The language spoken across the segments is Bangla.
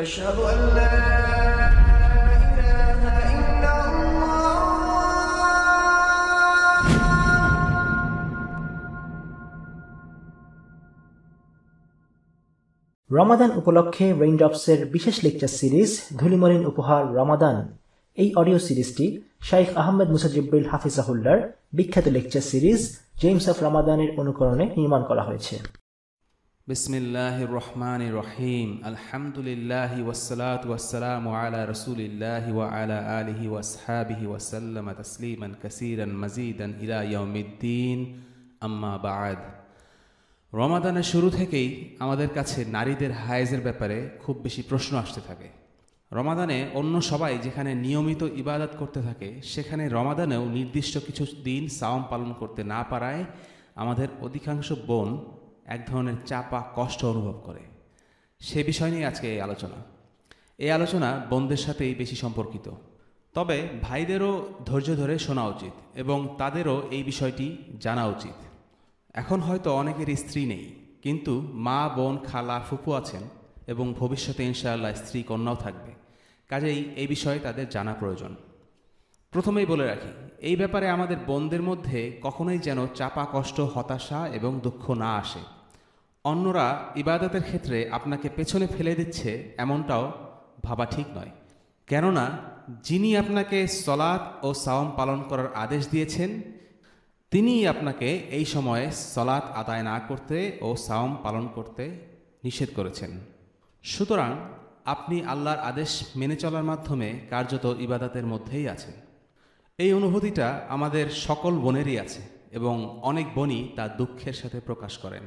রমাদান উপলক্ষে রেইনড্রপসের বিশেষ লেকচার সিরিজ ধুলিমরিন উপহার রমাদান এই অডিও সিরিজটি শাইখ আহমেদ মুসাজিব্বিল হাফিজাহুল্লার বিখ্যাত লেকচার সিরিজ জেমস অফ রমাদানের অনুকরণে নির্মাণ করা হয়েছে রহমান রহিম আলা আলা ওয়াসাল্লাম রমাদানের শুরু থেকেই আমাদের কাছে নারীদের হায়েজের ব্যাপারে খুব বেশি প্রশ্ন আসতে থাকে রমাদানে অন্য সবাই যেখানে নিয়মিত ইবাদত করতে থাকে সেখানে রমাদানেও নির্দিষ্ট কিছু দিন সাওম পালন করতে না পারায় আমাদের অধিকাংশ বোন এক ধরনের চাপা কষ্ট অনুভব করে সে বিষয় নিয়ে আজকে এই আলোচনা এই আলোচনা বন্ধের সাথেই বেশি সম্পর্কিত তবে ভাইদেরও ধৈর্য ধরে শোনা উচিত এবং তাদেরও এই বিষয়টি জানা উচিত এখন হয়তো অনেকের স্ত্রী নেই কিন্তু মা বোন খালা ফুপু আছেন এবং ভবিষ্যতে ইনশাআল্লাহ স্ত্রী কন্যাও থাকবে কাজেই এই বিষয়ে তাদের জানা প্রয়োজন প্রথমেই বলে রাখি এই ব্যাপারে আমাদের বোনদের মধ্যে কখনোই যেন চাপা কষ্ট হতাশা এবং দুঃখ না আসে অন্যরা ইবাদতের ক্ষেত্রে আপনাকে পেছনে ফেলে দিচ্ছে এমনটাও ভাবা ঠিক নয় কেননা যিনি আপনাকে সলাদ ও সাওম পালন করার আদেশ দিয়েছেন তিনি আপনাকে এই সময়ে সলাদ আদায় না করতে ও সাওম পালন করতে নিষেধ করেছেন সুতরাং আপনি আল্লাহর আদেশ মেনে চলার মাধ্যমে কার্যত ইবাদাতের মধ্যেই আছেন এই অনুভূতিটা আমাদের সকল বোনেরই আছে এবং অনেক বনি তা দুঃখের সাথে প্রকাশ করেন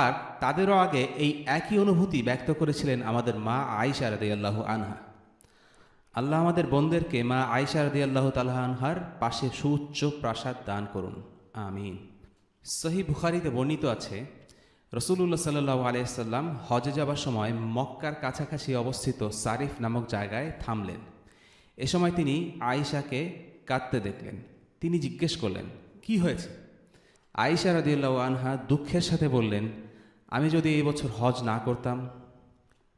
আর তাদেরও আগে এই একই অনুভূতি ব্যক্ত করেছিলেন আমাদের মা আয়সা আল্লাহ আনহা আল্লাহ আমাদের বোনদেরকে মা আয়সা রদিয়াল্লাহু তাল্লাহ আনহার পাশে সুউচ্চ প্রাসাদ দান করুন আমিন সহি বুখারিতে বর্ণিত আছে রসুল্লাহ সাল্লু আলিয়াল্লাম হজে যাবার সময় মক্কার কাছাকাছি অবস্থিত সারিফ নামক জায়গায় থামলেন এ সময় তিনি আয়েশাকে কাঁদতে দেখলেন তিনি জিজ্ঞেস করলেন কি হয়েছে আয়েশা রাদিল্লা আনহা দুঃখের সাথে বললেন আমি যদি এই বছর হজ না করতাম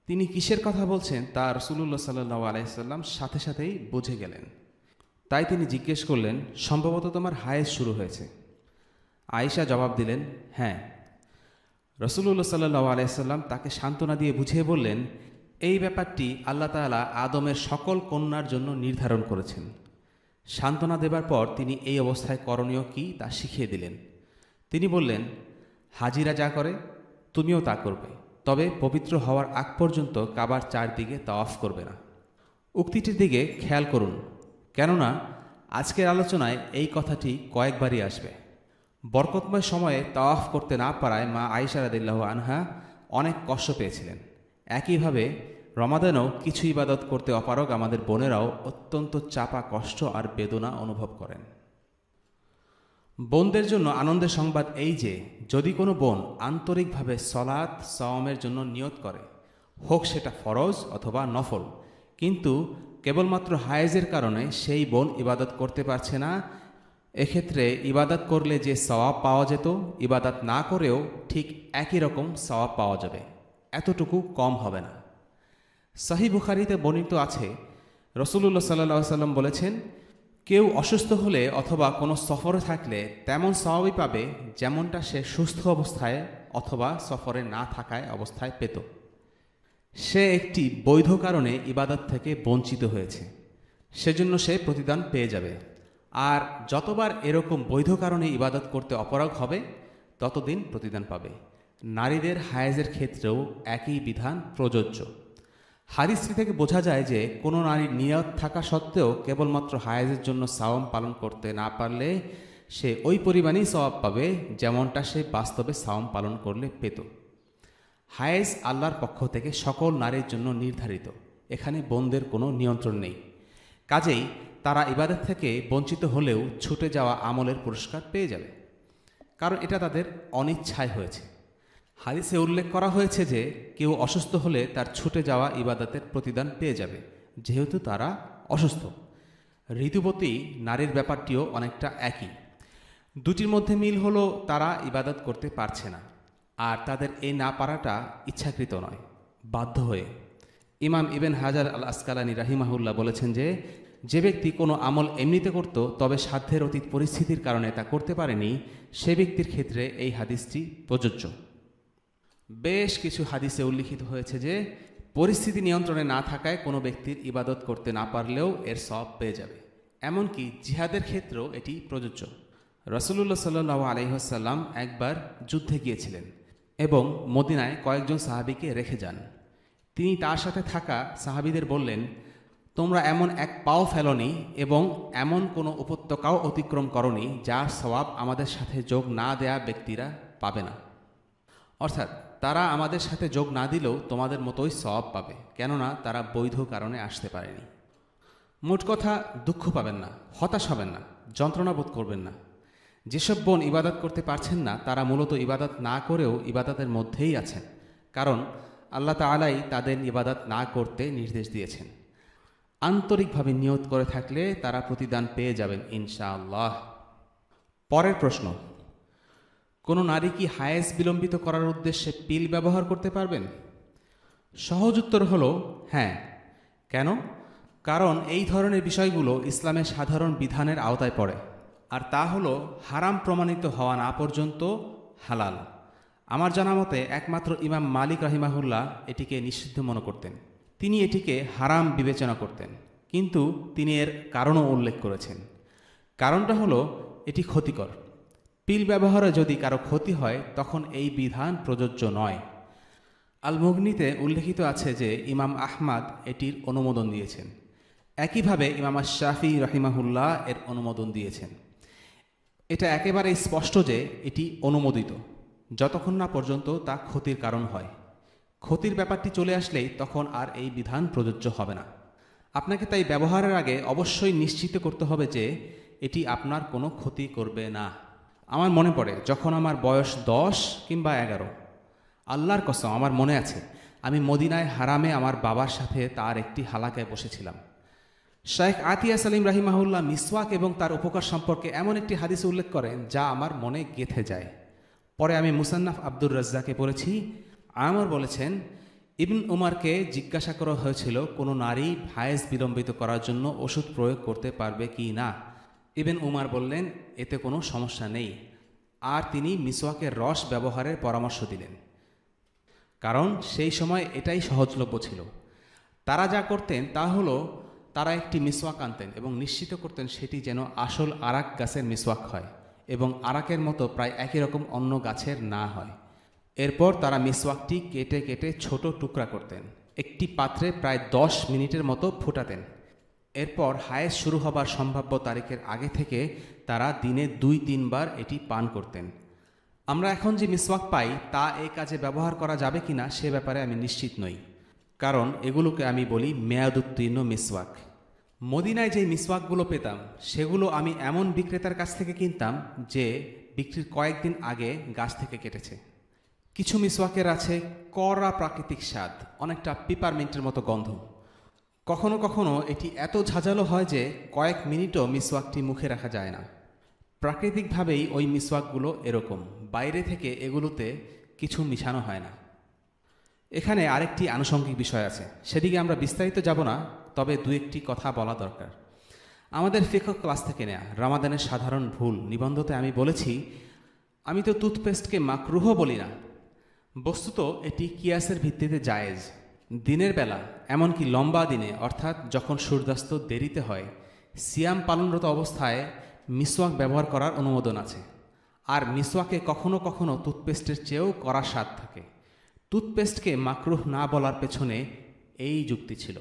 তিনি কিসের কথা বলছেন তা রসুল্লাহ সাল্লু আলাইসাল্লাম সাথে সাথেই বুঝে গেলেন তাই তিনি জিজ্ঞেস করলেন সম্ভবত তোমার হায়েস শুরু হয়েছে আয়েশা জবাব দিলেন হ্যাঁ রসুল্লাহ সাল্লু আলাইসাল্লাম তাকে সান্ত্বনা দিয়ে বুঝিয়ে বললেন এই ব্যাপারটি আল্লাহ তালা আদমের সকল কন্যার জন্য নির্ধারণ করেছেন সান্ত্বনা দেবার পর তিনি এই অবস্থায় করণীয় কী তা শিখিয়ে দিলেন তিনি বললেন হাজিরা যা করে তুমিও তা করবে তবে পবিত্র হওয়ার আগ পর্যন্ত কাবার চারদিকে তা অফ করবে না উক্তিটির দিকে খেয়াল করুন কেননা আজকের আলোচনায় এই কথাটি কয়েকবারই আসবে বরকতময় সময়ে তাওয়াফ করতে না পারায় মা আয়সা রাদিল্লাহ আনহা অনেক কষ্ট পেয়েছিলেন একইভাবে রমাদানও কিছু ইবাদত করতে অপারগ আমাদের বোনেরাও অত্যন্ত চাপা কষ্ট আর বেদনা অনুভব করেন বোনদের জন্য আনন্দের সংবাদ এই যে যদি কোনো বোন আন্তরিকভাবে সলাত সওমের জন্য নিয়ত করে হোক সেটা ফরজ অথবা নফল কিন্তু কেবলমাত্র হায়েজের কারণে সেই বোন ইবাদত করতে পারছে না এক্ষেত্রে ইবাদত করলে যে সওয়াব পাওয়া যেত ইবাদত না করেও ঠিক একই রকম সওয়াব পাওয়া যাবে এতটুকু কম হবে না সাহি বুখারিতে বর্ণিত আছে রসুল্লা সাল্লা সাল্লাম বলেছেন কেউ অসুস্থ হলে অথবা কোনো সফরে থাকলে তেমন স্বভাবই পাবে যেমনটা সে সুস্থ অবস্থায় অথবা সফরে না থাকায় অবস্থায় পেত সে একটি বৈধ কারণে ইবাদত থেকে বঞ্চিত হয়েছে সেজন্য সে প্রতিদান পেয়ে যাবে আর যতবার এরকম বৈধ কারণে ইবাদত করতে অপরাগ হবে ততদিন প্রতিদান পাবে নারীদের হায়েজের ক্ষেত্রেও একই বিধান প্রযোজ্য হারিস্ত্রী থেকে বোঝা যায় যে কোনো নারীর নিয়ত থাকা সত্ত্বেও কেবলমাত্র হায়াজের জন্য সাওম পালন করতে না পারলে সে ওই পরিমাণেই সওয়াব পাবে যেমনটা সে বাস্তবে সাওম পালন করলে পেত হায়েজ আল্লাহর পক্ষ থেকে সকল নারীর জন্য নির্ধারিত এখানে বন্দের কোনো নিয়ন্ত্রণ নেই কাজেই তারা এবারের থেকে বঞ্চিত হলেও ছুটে যাওয়া আমলের পুরস্কার পেয়ে যাবে কারণ এটা তাদের অনিচ্ছায় হয়েছে হাদিসে উল্লেখ করা হয়েছে যে কেউ অসুস্থ হলে তার ছুটে যাওয়া ইবাদতের প্রতিদান পেয়ে যাবে যেহেতু তারা অসুস্থ ঋতুবতী নারীর ব্যাপারটিও অনেকটা একই দুটির মধ্যে মিল হলো তারা ইবাদত করতে পারছে না আর তাদের এই না পারাটা ইচ্ছাকৃত নয় বাধ্য হয়ে ইমাম ইবেন হাজার আল আসকালানি রাহিমাহুল্লা বলেছেন যে যে ব্যক্তি কোনো আমল এমনিতে করত তবে সাধ্যের অতীত পরিস্থিতির কারণে তা করতে পারেনি সে ব্যক্তির ক্ষেত্রে এই হাদিসটি প্রযোজ্য বেশ কিছু হাদিসে উল্লিখিত হয়েছে যে পরিস্থিতি নিয়ন্ত্রণে না থাকায় কোনো ব্যক্তির ইবাদত করতে না পারলেও এর সব পেয়ে যাবে এমনকি জিহাদের ক্ষেত্রেও এটি প্রযোজ্য রসুল্লাহ সাল্লু আলহিহাসাল্লাম একবার যুদ্ধে গিয়েছিলেন এবং মদিনায় কয়েকজন সাহাবিকে রেখে যান তিনি তার সাথে থাকা সাহাবিদের বললেন তোমরা এমন এক পাও ফেলনি এবং এমন কোনো উপত্যকাও অতিক্রম করনি যার স্বভাব আমাদের সাথে যোগ না দেয়া ব্যক্তিরা পাবে না অর্থাৎ তারা আমাদের সাথে যোগ না দিলেও তোমাদের মতোই সব পাবে কেননা তারা বৈধ কারণে আসতে পারেনি মোট কথা দুঃখ পাবেন না হতাশ হবেন না যন্ত্রণা বোধ করবেন না যেসব বোন ইবাদত করতে পারছেন না তারা মূলত ইবাদত না করেও ইবাদতের মধ্যেই আছেন কারণ আল্লাহ তালাই তাদের ইবাদত না করতে নির্দেশ দিয়েছেন আন্তরিকভাবে নিয়ত করে থাকলে তারা প্রতিদান পেয়ে যাবেন ইনশাআল্লাহ পরের প্রশ্ন কোনো নারী কি হায়েস বিলম্বিত করার উদ্দেশ্যে পিল ব্যবহার করতে পারবেন সহজ উত্তর হল হ্যাঁ কেন কারণ এই ধরনের বিষয়গুলো ইসলামের সাধারণ বিধানের আওতায় পড়ে আর তা হলো হারাম প্রমাণিত হওয়া না পর্যন্ত হালাল আমার জানা মতে একমাত্র ইমাম মালিক রাহিমাহুল্লাহ এটিকে নিষিদ্ধ মনে করতেন তিনি এটিকে হারাম বিবেচনা করতেন কিন্তু তিনি এর কারণও উল্লেখ করেছেন কারণটা হলো এটি ক্ষতিকর পিল ব্যবহারে যদি কারো ক্ষতি হয় তখন এই বিধান প্রযোজ্য নয় আলমগ্নিতে উল্লেখিত আছে যে ইমাম আহমাদ এটির অনুমোদন দিয়েছেন একইভাবে ইমাম শাফি রহিমাহুল্লাহ এর অনুমোদন দিয়েছেন এটা একেবারে স্পষ্ট যে এটি অনুমোদিত যতক্ষণ না পর্যন্ত তা ক্ষতির কারণ হয় ক্ষতির ব্যাপারটি চলে আসলেই তখন আর এই বিধান প্রযোজ্য হবে না আপনাকে তাই ব্যবহারের আগে অবশ্যই নিশ্চিত করতে হবে যে এটি আপনার কোনো ক্ষতি করবে না আমার মনে পড়ে যখন আমার বয়স দশ কিংবা এগারো আল্লাহর কসম আমার মনে আছে আমি মদিনায় হারামে আমার বাবার সাথে তার একটি হালাকায় বসেছিলাম শেখ আতিয়া সালিম রাহিমাহুল্লাহ মিসওয়াক এবং তার উপকার সম্পর্কে এমন একটি হাদিস উল্লেখ করেন যা আমার মনে গেথে যায় পরে আমি মুসান্নাফ আব্দুর রাজ্জাকে পড়েছি আমর বলেছেন ইবন উমারকে জিজ্ঞাসা করা হয়েছিল কোনো নারী ভায়েস বিলম্বিত করার জন্য ওষুধ প্রয়োগ করতে পারবে কি না ইবেন উমার বললেন এতে কোনো সমস্যা নেই আর তিনি মিসওয়াকের রস ব্যবহারের পরামর্শ দিলেন কারণ সেই সময় এটাই সহজলভ্য ছিল তারা যা করতেন তা হলো তারা একটি মিসওয়াক আনতেন এবং নিশ্চিত করতেন সেটি যেন আসল আরাক গাছের মিসওয়াক হয় এবং আরাকের মতো প্রায় একই রকম অন্য গাছের না হয় এরপর তারা মিসওয়াকটি কেটে কেটে ছোট টুকরা করতেন একটি পাত্রে প্রায় দশ মিনিটের মতো ফোটাতেন এরপর হায়েস শুরু হবার সম্ভাব্য তারিখের আগে থেকে তারা দিনে দুই তিনবার এটি পান করতেন আমরা এখন যে মিসওয়াক পাই তা এই কাজে ব্যবহার করা যাবে কি না সে ব্যাপারে আমি নিশ্চিত নই কারণ এগুলোকে আমি বলি মেয়াদোত্তীর্ণ মিসওয়াক মদিনায় যে মিসওয়াকগুলো পেতাম সেগুলো আমি এমন বিক্রেতার কাছ থেকে কিনতাম যে বিক্রির কয়েকদিন আগে গাছ থেকে কেটেছে কিছু মিসওয়াকের আছে কড়া প্রাকৃতিক স্বাদ অনেকটা পিপারমেন্টের মতো গন্ধ কখনো কখনো এটি এত ঝাঁঝালো হয় যে কয়েক মিনিটও মিসওয়াকটি মুখে রাখা যায় না প্রাকৃতিকভাবেই ওই মিসওয়াকগুলো এরকম বাইরে থেকে এগুলোতে কিছু মিশানো হয় না এখানে আরেকটি আনুষঙ্গিক বিষয় আছে সেদিকে আমরা বিস্তারিত যাব না তবে দু একটি কথা বলা দরকার আমাদের ফেকক ক্লাস থেকে নেয়া রামাদানের সাধারণ ভুল নিবন্ধতে আমি বলেছি আমি তো টুথপেস্টকে মাকরুহ বলি না বস্তুত এটি কিয়াসের ভিত্তিতে জায়েজ দিনের বেলা এমনকি লম্বা দিনে অর্থাৎ যখন সূর্যাস্ত দেরিতে হয় সিয়াম পালনরত অবস্থায় মিসওয়াক ব্যবহার করার অনুমোদন আছে আর মিসওয়াকে কখনো কখনো টুথপেস্টের চেয়েও করা স্বাদ থাকে টুথপেস্টকে মাকরুহ না বলার পেছনে এই যুক্তি ছিল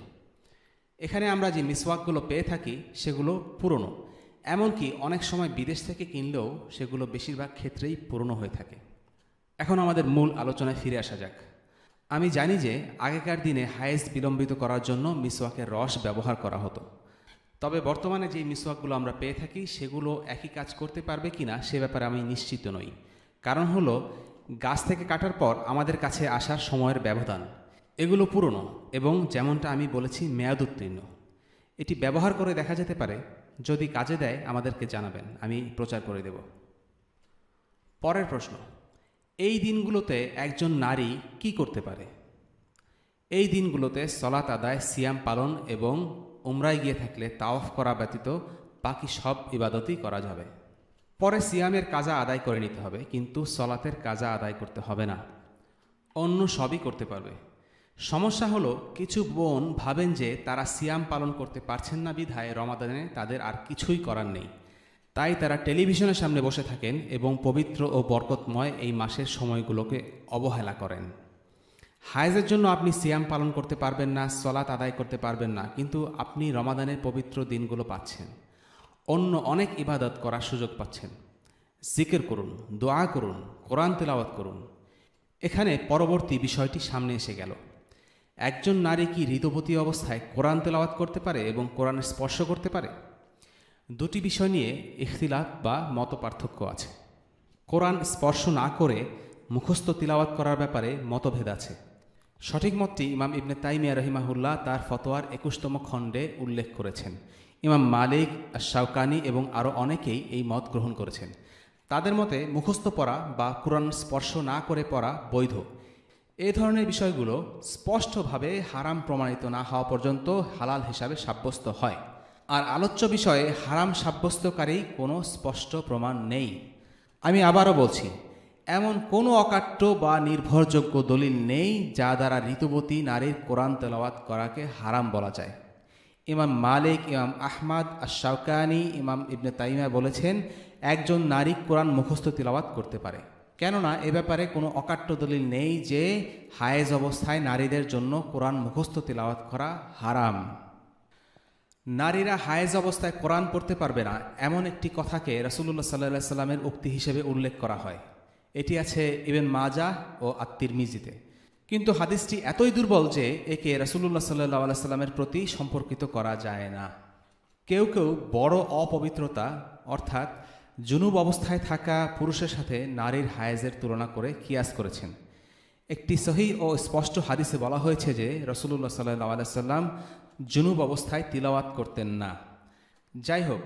এখানে আমরা যে মিসওয়াকগুলো পেয়ে থাকি সেগুলো পুরনো এমনকি অনেক সময় বিদেশ থেকে কিনলেও সেগুলো বেশিরভাগ ক্ষেত্রেই পুরনো হয়ে থাকে এখন আমাদের মূল আলোচনায় ফিরে আসা যাক আমি জানি যে আগেকার দিনে হায়েস বিলম্বিত করার জন্য মিসওয়াকের রস ব্যবহার করা হতো তবে বর্তমানে যে মিসওয়াকগুলো আমরা পেয়ে থাকি সেগুলো একই কাজ করতে পারবে কি না সে ব্যাপারে আমি নিশ্চিত নই কারণ হলো গাছ থেকে কাটার পর আমাদের কাছে আসার সময়ের ব্যবধান এগুলো পুরনো এবং যেমনটা আমি বলেছি মেয়াদ উত্তীর্ণ এটি ব্যবহার করে দেখা যেতে পারে যদি কাজে দেয় আমাদেরকে জানাবেন আমি প্রচার করে দেব পরের প্রশ্ন এই দিনগুলোতে একজন নারী কি করতে পারে এই দিনগুলোতে সলাত আদায় সিয়াম পালন এবং উমরায় গিয়ে থাকলে তাওফ করা ব্যতীত বাকি সব ইবাদতই করা যাবে পরে সিয়ামের কাজা আদায় করে নিতে হবে কিন্তু সলাতের কাজা আদায় করতে হবে না অন্য সবই করতে পারবে সমস্যা হলো কিছু বোন ভাবেন যে তারা সিয়াম পালন করতে পারছেন না বিধায় রমাদানে তাদের আর কিছুই করার নেই তাই তারা টেলিভিশনের সামনে বসে থাকেন এবং পবিত্র ও বরকতময় এই মাসের সময়গুলোকে অবহেলা করেন হায়জের জন্য আপনি সিয়াম পালন করতে পারবেন না সলাত আদায় করতে পারবেন না কিন্তু আপনি রমাদানের পবিত্র দিনগুলো পাচ্ছেন অন্য অনেক ইবাদত করার সুযোগ পাচ্ছেন জিকের করুন দোয়া করুন কোরআন তেলাওয়াত করুন এখানে পরবর্তী বিষয়টি সামনে এসে গেল একজন নারী কি হৃদবতী অবস্থায় কোরআন তেলাওয়াত করতে পারে এবং কোরআনের স্পর্শ করতে পারে দুটি বিষয় নিয়ে ইখতিলাফ বা মত পার্থক্য আছে কোরআন স্পর্শ না করে মুখস্থ তিলাওয়াত করার ব্যাপারে মতভেদ আছে সঠিক মতটি ইমাম ইবনে তাইমিয়া রহিমাহুল্লাহ তার ফতোয়ার একুশতম খণ্ডে উল্লেখ করেছেন ইমাম মালিক শাওকানি এবং আরও অনেকেই এই মত গ্রহণ করেছেন তাদের মতে মুখস্থ পড়া বা কোরআন স্পর্শ না করে পড়া বৈধ এ ধরনের বিষয়গুলো স্পষ্টভাবে হারাম প্রমাণিত না হওয়া পর্যন্ত হালাল হিসাবে সাব্যস্ত হয় আর আলোচ্য বিষয়ে হারাম সাব্যস্তকারী কোনো স্পষ্ট প্রমাণ নেই আমি আবারও বলছি এমন কোনো অকাট্য বা নির্ভরযোগ্য দলিল নেই যা দ্বারা ঋতুবতী নারীর কোরআন তেলাওয়াত করাকে হারাম বলা যায় ইমাম মালিক ইমাম আহমাদ আশাউকানি ইমাম ইবনে তাইমা বলেছেন একজন নারী কোরআন মুখস্থ তিলাওয়াত করতে পারে কেননা এ ব্যাপারে কোনো অকাট্য দলিল নেই যে হায়েজ অবস্থায় নারীদের জন্য কোরআন মুখস্থ তিলাওয়াত করা হারাম নারীরা হায়েজ অবস্থায় কোরআন পড়তে পারবে না এমন একটি কথাকে রসুল্লাহ সাল্লা সাল্লামের উক্তি হিসেবে উল্লেখ করা হয় এটি আছে ইবেন মাজা ও আত্মির মিজিতে কিন্তু হাদিসটি এতই দুর্বল যে একে রসুল্লাহ সাল্লাহ সাল্লামের প্রতি সম্পর্কিত করা যায় না কেউ কেউ বড় অপবিত্রতা অর্থাৎ জুনুব অবস্থায় থাকা পুরুষের সাথে নারীর হায়েজের তুলনা করে কিয়াস করেছেন একটি সহি ও স্পষ্ট হাদিসে বলা হয়েছে যে রসুল্লাহ সাল্লাহ সাল্লাম জুনুব অবস্থায় তিলাওয়াত করতেন না যাই হোক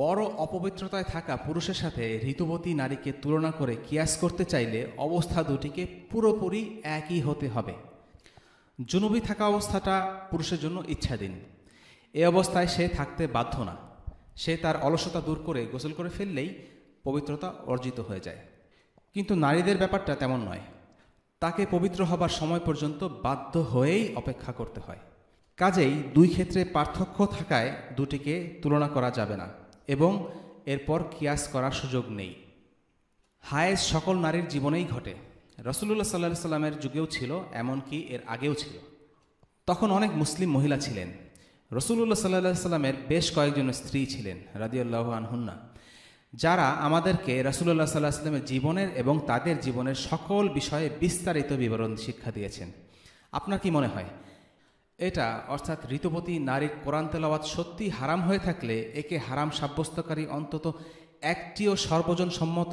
বড় অপবিত্রতায় থাকা পুরুষের সাথে ঋতুবতী নারীকে তুলনা করে কিয়াস করতে চাইলে অবস্থা দুটিকে পুরোপুরি একই হতে হবে জুনুবি থাকা অবস্থাটা পুরুষের জন্য ইচ্ছাধীন এ অবস্থায় সে থাকতে বাধ্য না সে তার অলসতা দূর করে গোসল করে ফেললেই পবিত্রতা অর্জিত হয়ে যায় কিন্তু নারীদের ব্যাপারটা তেমন নয় তাকে পবিত্র হবার সময় পর্যন্ত বাধ্য হয়েই অপেক্ষা করতে হয় কাজেই দুই ক্ষেত্রে পার্থক্য থাকায় দুটিকে তুলনা করা যাবে না এবং এরপর কিয়াস করার সুযোগ নেই হায়েজ সকল নারীর জীবনেই ঘটে রসুল্লাহ সাল্লা সাল্লামের যুগেও ছিল এমনকি এর আগেও ছিল তখন অনেক মুসলিম মহিলা ছিলেন রসুল্লাহ সাল্লা সাল্লামের বেশ কয়েকজন স্ত্রী ছিলেন রাজিউল্লাহ আনহুন্না যারা আমাদেরকে রাসুল্লাহ সাল্লাহ আসলামের জীবনের এবং তাদের জীবনের সকল বিষয়ে বিস্তারিত বিবরণ শিক্ষা দিয়েছেন আপনার কি মনে হয় এটা অর্থাৎ ঋতুপতি নারীর কোরআন তেলাওয়াত সত্যি হারাম হয়ে থাকলে একে হারাম সাব্যস্তকারী অন্তত একটিও সর্বজন সম্মত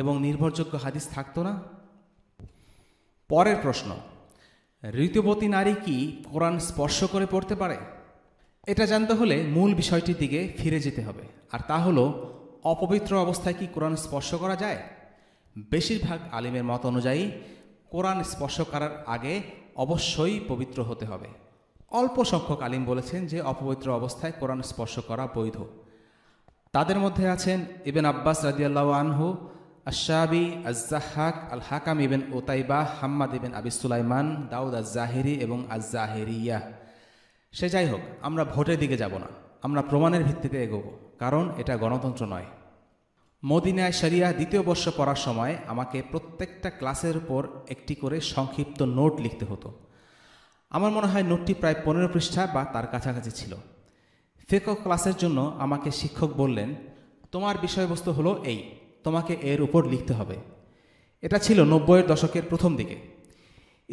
এবং নির্ভরযোগ্য হাদিস থাকত না পরের প্রশ্ন ঋতুপতি নারী কি কোরআন স্পর্শ করে পড়তে পারে এটা জানতে হলে মূল বিষয়টির দিকে ফিরে যেতে হবে আর তা হলো অপবিত্র অবস্থায় কি কোরআন স্পর্শ করা যায় বেশিরভাগ আলিমের মত অনুযায়ী কোরআন স্পর্শ করার আগে অবশ্যই পবিত্র হতে হবে অল্প সংখ্যক আলিম বলেছেন যে অপবিত্র অবস্থায় কোরআন স্পর্শ করা বৈধ তাদের মধ্যে আছেন ইবেন আব্বাস রাজিয়াল্লাহ আনহু আশাবি আজ্জাহাক আল হাকাম ইবেন ওতাইবা হাম্মাদ ইবেন আবি সুলাইমান দাউদ আজ্জাহেরি এবং আজ্জাহেরিয়া সে যাই হোক আমরা ভোটের দিকে যাব না আমরা প্রমাণের ভিত্তিতে এগোব কারণ এটা গণতন্ত্র নয় মদিনায় শরিয়া দ্বিতীয় বর্ষ পড়ার সময় আমাকে প্রত্যেকটা ক্লাসের উপর একটি করে সংক্ষিপ্ত নোট লিখতে হতো আমার মনে হয় নোটটি প্রায় পনেরো পৃষ্ঠা বা তার কাছাকাছি ছিল ফেকো ক্লাসের জন্য আমাকে শিক্ষক বললেন তোমার বিষয়বস্তু হলো এই তোমাকে এর উপর লিখতে হবে এটা ছিল নব্বইয়ের দশকের প্রথম দিকে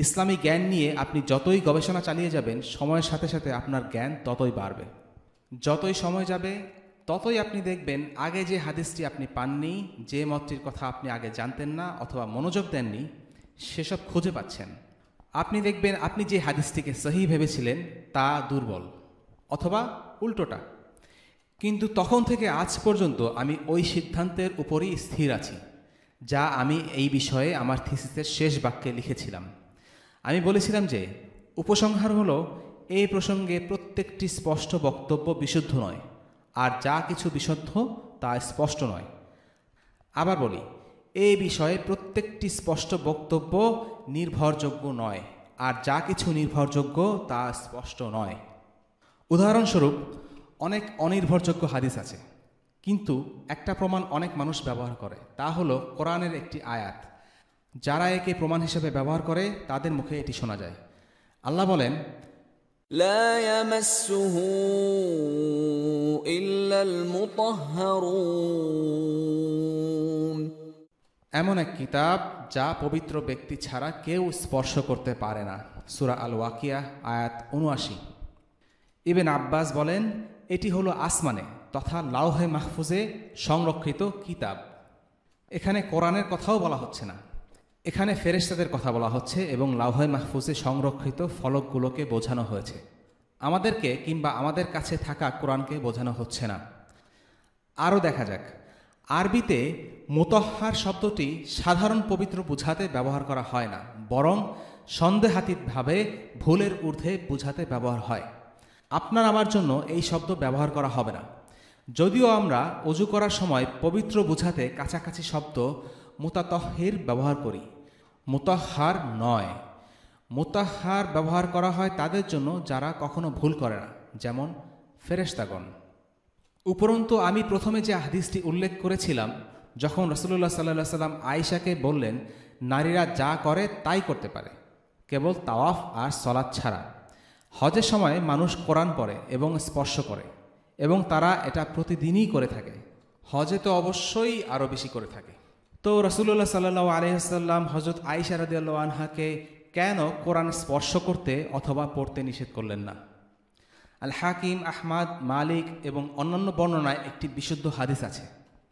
ইসলামী জ্ঞান নিয়ে আপনি যতই গবেষণা চালিয়ে যাবেন সময়ের সাথে সাথে আপনার জ্ঞান ততই বাড়বে যতই সময় যাবে ততই আপনি দেখবেন আগে যে হাদিসটি আপনি পাননি যে মতটির কথা আপনি আগে জানতেন না অথবা মনোযোগ দেননি সেসব খুঁজে পাচ্ছেন আপনি দেখবেন আপনি যে হাদিসটিকে সহি ভেবেছিলেন তা দুর্বল অথবা উল্টোটা কিন্তু তখন থেকে আজ পর্যন্ত আমি ওই সিদ্ধান্তের উপরই স্থির আছি যা আমি এই বিষয়ে আমার থিসিসের শেষ বাক্যে লিখেছিলাম আমি বলেছিলাম যে উপসংহার হলো এই প্রসঙ্গে প্রত্যেকটি স্পষ্ট বক্তব্য বিশুদ্ধ নয় আর যা কিছু বিশুদ্ধ তা স্পষ্ট নয় আবার বলি এই বিষয়ে প্রত্যেকটি স্পষ্ট বক্তব্য নির্ভরযোগ্য নয় আর যা কিছু নির্ভরযোগ্য তা স্পষ্ট নয় উদাহরণস্বরূপ অনেক অনির্ভরযোগ্য হাদিস আছে কিন্তু একটা প্রমাণ অনেক মানুষ ব্যবহার করে তা হলো কোরআনের একটি আয়াত যারা একে প্রমাণ হিসেবে ব্যবহার করে তাদের মুখে এটি শোনা যায় আল্লাহ বলেন এমন এক কিতাব যা পবিত্র ব্যক্তি ছাড়া কেউ স্পর্শ করতে পারে না সুরা আল ওয়াকিয়া আয়াত উনআশি ইবেন আব্বাস বলেন এটি হলো আসমানে তথা লাউহে মাহফুজে সংরক্ষিত কিতাব এখানে কোরআনের কথাও বলা হচ্ছে না এখানে ফেরেস্তাদের কথা বলা হচ্ছে এবং লাউহায় মাহফুজে সংরক্ষিত ফলকগুলোকে বোঝানো হয়েছে আমাদেরকে কিংবা আমাদের কাছে থাকা কোরআনকে বোঝানো হচ্ছে না আরও দেখা যাক আরবিতে মোতহার শব্দটি সাধারণ পবিত্র বুঝাতে ব্যবহার করা হয় না বরং সন্দেহাতীতভাবে ভুলের ঊর্ধ্বে বুঝাতে ব্যবহার হয় আপনার আমার জন্য এই শব্দ ব্যবহার করা হবে না যদিও আমরা অজু করার সময় পবিত্র বুঝাতে কাছাকাছি শব্দ মোতাতহের ব্যবহার করি মোতাহার নয় মোতাহার ব্যবহার করা হয় তাদের জন্য যারা কখনো ভুল করে না যেমন ফেরেস্তাগণ উপরন্তু আমি প্রথমে যে হাদিসটি উল্লেখ করেছিলাম যখন রসুল্লাহ সাল্লাহ সাল্লাম আয়েশাকে বললেন নারীরা যা করে তাই করতে পারে কেবল তাওয়াফ আর সলাদ ছাড়া হজের সময় মানুষ কোরআন পড়ে এবং স্পর্শ করে এবং তারা এটা প্রতিদিনই করে থাকে হজে তো অবশ্যই আরও বেশি করে থাকে তো রসুল্লাহ সাল্লা আলহিহাল্লাম হজরত আইসার আনহাকে কেন কোরআন স্পর্শ করতে অথবা পড়তে নিষেধ করলেন না আল হাকিম আহমাদ মালিক এবং অন্যান্য বর্ণনায় একটি বিশুদ্ধ হাদিস আছে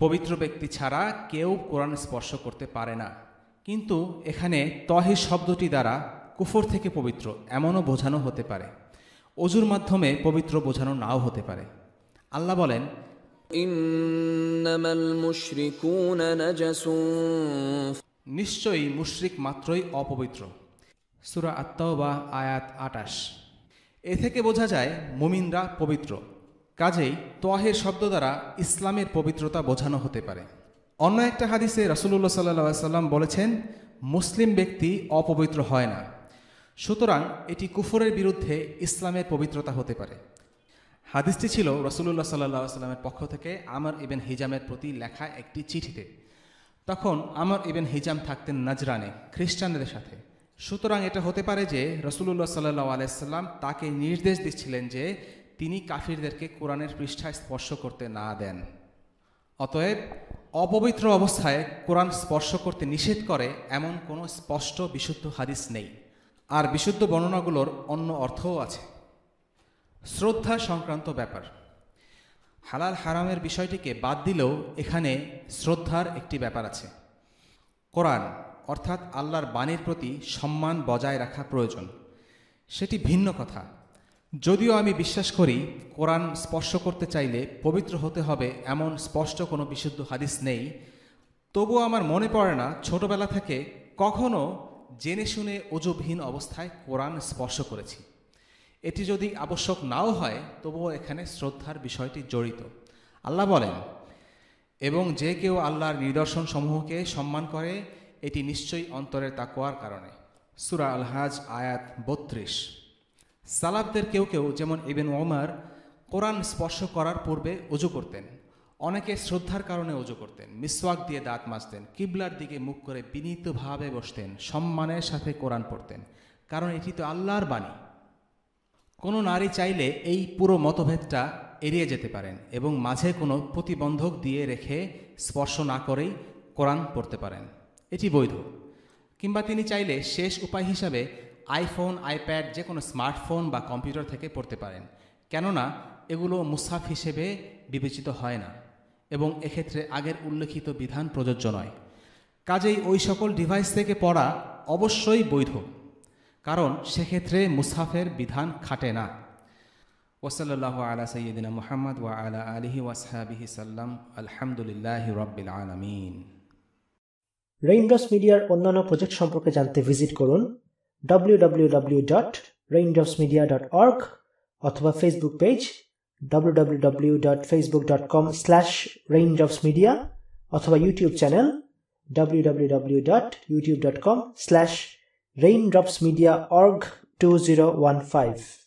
পবিত্র ব্যক্তি ছাড়া কেউ কোরআন স্পর্শ করতে পারে না কিন্তু এখানে তহির শব্দটি দ্বারা কুফর থেকে পবিত্র এমনও বোঝানো হতে পারে অজুর মাধ্যমে পবিত্র বোঝানো নাও হতে পারে আল্লাহ বলেন নিশ্চয়ই মুশরিক মাত্রই অপবিত্র সুরা আত্মাওবা আয়াত আটাশ এ থেকে বোঝা যায় মুমিনরা পবিত্র কাজেই তোয়াহের শব্দ দ্বারা ইসলামের পবিত্রতা বোঝানো হতে পারে অন্য একটা হাদিসে রাসুল্লাহ সাল্লা সাল্লাম বলেছেন মুসলিম ব্যক্তি অপবিত্র হয় না সুতরাং এটি কুফরের বিরুদ্ধে ইসলামের পবিত্রতা হতে পারে হাদিসটি ছিল রসুল্লাহ সাল্লাহ সাল্লামের পক্ষ থেকে আমার ইবেন হিজামের প্রতি লেখা একটি চিঠিতে তখন আমার ইবেন হিজাম থাকতেন নাজরানে খ্রিস্টানদের সাথে সুতরাং এটা হতে পারে যে রসুল্লাহ সাল্লাহ আলাইসাল্লাম তাকে নির্দেশ দিচ্ছিলেন যে তিনি কাফিরদেরকে কোরআনের পৃষ্ঠায় স্পর্শ করতে না দেন অতএব অপবিত্র অবস্থায় কোরআন স্পর্শ করতে নিষেধ করে এমন কোনো স্পষ্ট বিশুদ্ধ হাদিস নেই আর বিশুদ্ধ বর্ণনাগুলোর অন্য অর্থও আছে শ্রদ্ধা সংক্রান্ত ব্যাপার হালাল হারামের বিষয়টিকে বাদ দিলেও এখানে শ্রদ্ধার একটি ব্যাপার আছে কোরআন অর্থাৎ আল্লাহর বাণীর প্রতি সম্মান বজায় রাখা প্রয়োজন সেটি ভিন্ন কথা যদিও আমি বিশ্বাস করি কোরআন স্পর্শ করতে চাইলে পবিত্র হতে হবে এমন স্পষ্ট কোনো বিশুদ্ধ হাদিস নেই তবুও আমার মনে পড়ে না ছোটবেলা থেকে কখনো জেনে শুনে অজুবহীন অবস্থায় কোরআন স্পর্শ করেছি এটি যদি আবশ্যক নাও হয় তবুও এখানে শ্রদ্ধার বিষয়টি জড়িত আল্লাহ বলেন এবং যে কেউ আল্লাহর নিদর্শন সমূহকে সম্মান করে এটি নিশ্চয়ই অন্তরের তাকোয়ার কারণে সুরা আলহাজ আয়াত বত্রিশ সালাবদের কেউ কেউ যেমন ইবেন ওমর কোরআন স্পর্শ করার পূর্বে অজু করতেন অনেকে শ্রদ্ধার কারণে অজু করতেন মিসওয়াক দিয়ে দাঁত মাজতেন কিবলার দিকে মুখ করে বিনীতভাবে বসতেন সম্মানের সাথে কোরআন পড়তেন কারণ এটি তো আল্লাহর বাণী কোনো নারী চাইলে এই পুরো মতভেদটা এড়িয়ে যেতে পারেন এবং মাঝে কোনো প্রতিবন্ধক দিয়ে রেখে স্পর্শ না করেই কোরআন পড়তে পারেন এটি বৈধ কিংবা তিনি চাইলে শেষ উপায় হিসাবে আইফোন আইপ্যাড যে কোনো স্মার্টফোন বা কম্পিউটার থেকে পড়তে পারেন কেননা এগুলো মুসাফ হিসেবে বিবেচিত হয় না এবং এক্ষেত্রে আগের উল্লেখিত বিধান প্রযোজ্য নয় কাজেই ওই সকল ডিভাইস থেকে পড়া অবশ্যই বৈধ কারণ সেক্ষেত্রে মুসাফের বিধান খাটে না ওসল্লাহ আলা সঈদিনা মোহাম্মদ ওয়া আলা আলহি ওয়াসাবিহি সাল্লাম আলহামদুলিল্লাহ রব্বিল আলমিন রেইনড্রপস মিডিয়ার অন্যান্য প্রজেক্ট সম্পর্কে জানতে ভিজিট করুন www.raindropsmedia.org অথবা ফেসবুক পেজ www.facebook.com raindropsmedia অথবা ইউটিউব চ্যানেল www.youtube.com raindropsmedia.org 2015